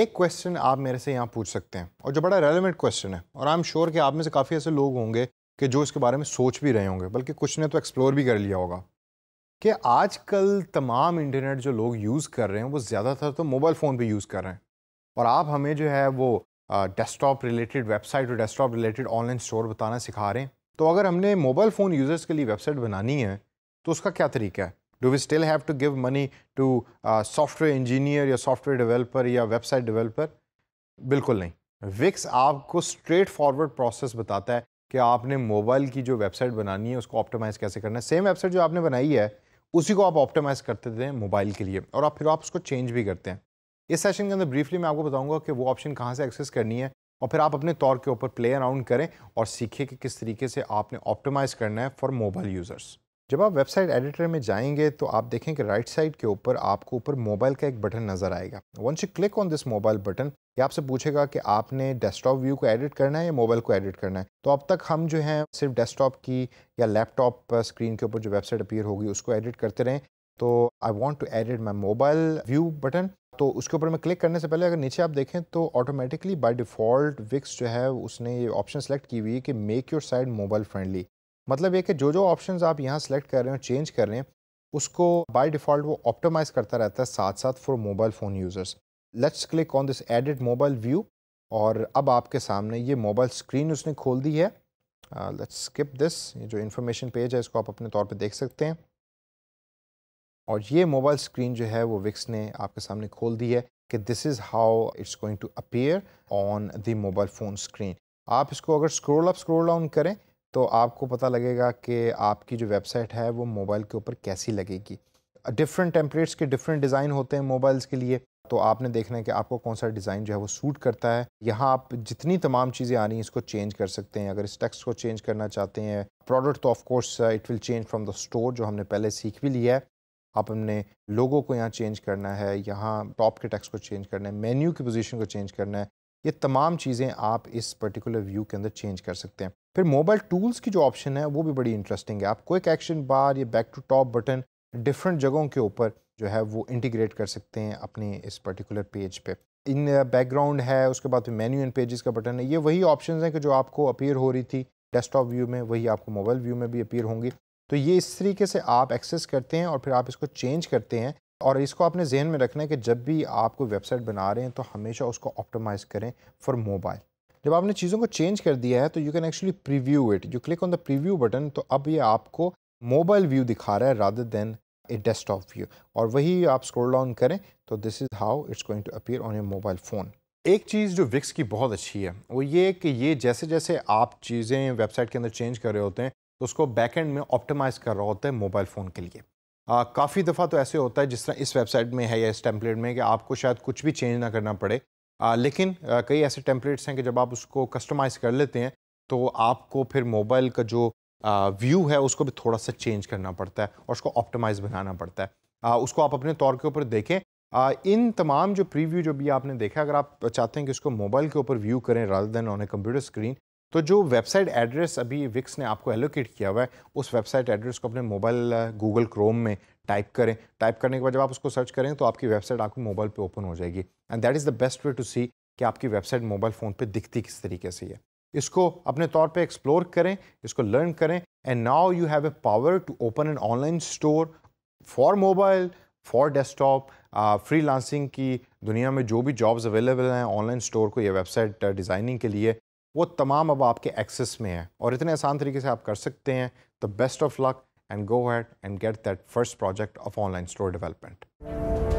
एक क्वेश्चन आप मेरे से यहाँ पूछ सकते हैं और जो बड़ा रेलिवेंट क्वेश्चन है और आई एम श्योर कि आप में से काफ़ी ऐसे लोग होंगे कि जो इसके बारे में सोच भी रहे होंगे बल्कि कुछ ने तो एक्सप्लोर भी कर लिया होगा कि आजकल तमाम इंटरनेट जो लोग यूज़ कर रहे हैं वो ज़्यादातर तो मोबाइल फ़ोन पर यूज़ कर रहे हैं और आप हमें जो है वो डेस्कटॉप रिलेटेड वेबसाइट और डेस्कटॉप रिलेटेड ऑनलाइन स्टोर बताना सिखा रहे हैं तो अगर हमने मोबाइल फ़ोन यूज़र्स के लिए वेबसाइट बनानी है तो उसका क्या तरीका है Do we still have to give money to software engineer या सॉफ्टवेयर developer या वेबसाइट developer? बिल्कुल नहीं विक्स आपको स्ट्रेट फॉरवर्ड प्रोसेस बताता है कि आपने मोबाइल की जो वेबसाइट बनानी है उसको ऑप्टिमाइज़ कैसे करना है सेम वेबसाइट जो आपने बनाई है उसी को आप ऑप्टिमाइज़ करते थे मोबाइल के लिए और आप फिर आप उसको चेंज भी करते हैं इस सेशन के अंदर ब्रीफली मैं आपको बताऊंगा कि वो ऑप्शन कहाँ से एक्सेस करनी है और फिर आप अपने तौर के ऊपर प्ले अराउंड करें और सीखें कि किस तरीके से आपने ऑप्टिमाइज़ करना है फॉर मोबाइल यूज़र्स जब आप वेबसाइट एडिटर में जाएंगे तो आप देखें कि राइट साइड के ऊपर आपको ऊपर मोबाइल का एक बटन नज़र आएगा once you click on this mobile button ये आपसे पूछेगा कि आपने डेस्कटॉप व्यू को एडिट करना है या मोबाइल को एडिट करना है तो अब तक हम जो हैं सिर्फ डेस्कटॉप की या लैपटॉप स्क्रीन के ऊपर जो वेबसाइट अपीयर होगी उसको एडिट करते रहें तो I want to edit my mobile view button तो उसके ऊपर मैं क्लिक करने से पहले अगर नीचे आप देखें तो ऑटोमेटिकली बाय डिफ़ॉल्ट विक्स जो है उसने ये ऑप्शन सेलेक्ट की हुई है कि make your site mobile friendly मतलब ये कि जो जो ऑप्शंस आप यहाँ सेलेक्ट कर रहे हो चेंज कर रहे हैं उसको बाय डिफ़ॉल्ट वो ऑप्टोमाइज़ करता रहता है साथ साथ for mobile phone users let's click on this edit mobile view और अब आपके सामने ये मोबाइल स्क्रीन उसने खोल दी है लेट्स स्किप दिस ये जो इन्फॉर्मेशन पेज है इसको आप अपने तौर पर देख सकते हैं और ये मोबाइल स्क्रीन जो है वो विक्स ने आपके सामने खोल दी है कि this is how it's going to appear on the mobile phone screen आप इसको अगर स्क्रोल अप स्क्रोल डाउन करें तो आपको पता लगेगा कि आपकी जो वेबसाइट है वो मोबाइल के ऊपर कैसी लगेगी डिफरेंट टेम्परेट्स के डिफरेंट डिज़ाइन होते हैं मोबाइल्स के लिए तो आपने देखना है कि आपको कौन सा डिज़ाइन जो है वो सूट करता है यहाँ आप जितनी तमाम चीज़ें आ रही हैं इसको चेंज कर सकते हैं अगर इस टेक्स को चेंज करना चाहते हैं प्रोडक्ट तो of course it will change from the store जो हमने पहले सीख भी लिया है आप हमने लोगों को यहाँ चेंज करना है यहाँ टॉप के टैक्स को चेंज करना है मेन्यू की पोजीशन को चेंज करना है ये तमाम चीज़ें आप इस पर्टिकुलर व्यू के अंदर चेंज कर सकते हैं फिर मोबाइल टूल्स की जो ऑप्शन है वो भी बड़ी इंटरेस्टिंग है आप क्विक एक्शन बार ये back to top button different जगहों के ऊपर जो है वो इंटीग्रेट कर सकते हैं अपने इस पर्टिकुलर पेज पे इन बैकग्राउंड है उसके बाद मेन्यू एंड पेजेस का बटन है ये वही ऑप्शंस हैं कि जो आपको अपीयर हो रही थी डेस्कटॉप व्यू में वही आपको मोबाइल व्यू में भी अपीयर होंगी तो ये इस तरीके से आप एक्सेस करते हैं और फिर आप इसको चेंज करते हैं और इसको आपने जहन में रखना है कि जब भी आप कोई वेबसाइट बना रहे हैं तो हमेशा उसको ऑप्टिमाइज़ करें फॉर मोबाइल जब आपने चीज़ों को चेंज कर दिया है तो you can actually preview it you click on the preview button तो अब ये आपको मोबाइल व्यू दिखा रहा है rather than a desktop view और वही आप स्क्रोल डाउन करें तो this is how it's going to appear on your mobile phone एक चीज़ जो विक्स की बहुत अच्छी है वो ये कि ये जैसे जैसे आप चीज़ें वेबसाइट के अंदर चेंज कर रहे होते हैं तो उसको बैकहेंड में ऑप्टिमाइज़ कर रहा होता है मोबाइल फ़ोन के लिए काफ़ी दफ़ा तो ऐसे होता है जिस तरह इस वेबसाइट में है या इस टेम्पलेट में कि आपको शायद कुछ भी चेंज ना करना पड़े आ, लेकिन आ, कई ऐसे टेम्पलेट्स हैं कि जब आप उसको कस्टमाइज़ कर लेते हैं तो आपको फिर मोबाइल का जो आ, व्यू है उसको भी थोड़ा सा चेंज करना पड़ता है और उसको ऑप्टिमाइज़ बनाना पड़ता है आ, उसको आप अपने तौर के ऊपर देखें आ, इन तमाम जो प्रीव्यू जो भी आपने देखा अगर आप चाहते हैं कि उसको मोबाइल के ऊपर व्यू करें rather than on a computer screen तो जो वेबसाइट एड्रेस अभी विक्स ने आपको एलोकेट किया हुआ है उस वेबसाइट एड्रेस को अपने मोबाइल गूगल क्रोम में टाइप करें टाइप करने के बाद जब आप उसको सर्च करें तो आपकी वेबसाइट आपके मोबाइल पे ओपन हो जाएगी and that is the best way to see कि आपकी वेबसाइट मोबाइल फ़ोन पे दिखती किस तरीके से है इसको अपने तौर पे एक्सप्लोर करें इसको लर्न करें and now you have a power to open an online store for mobile for desktop freelancing की दुनिया में जो भी जॉब्स अवेलेबल हैं ऑनलाइन स्टोर को या वेबसाइट डिज़ाइनिंग के लिए वो तमाम अब आपके एक्सेस में है और इतने आसान तरीके से आप कर सकते हैं तो best of luck and go ahead and get that first project of online store development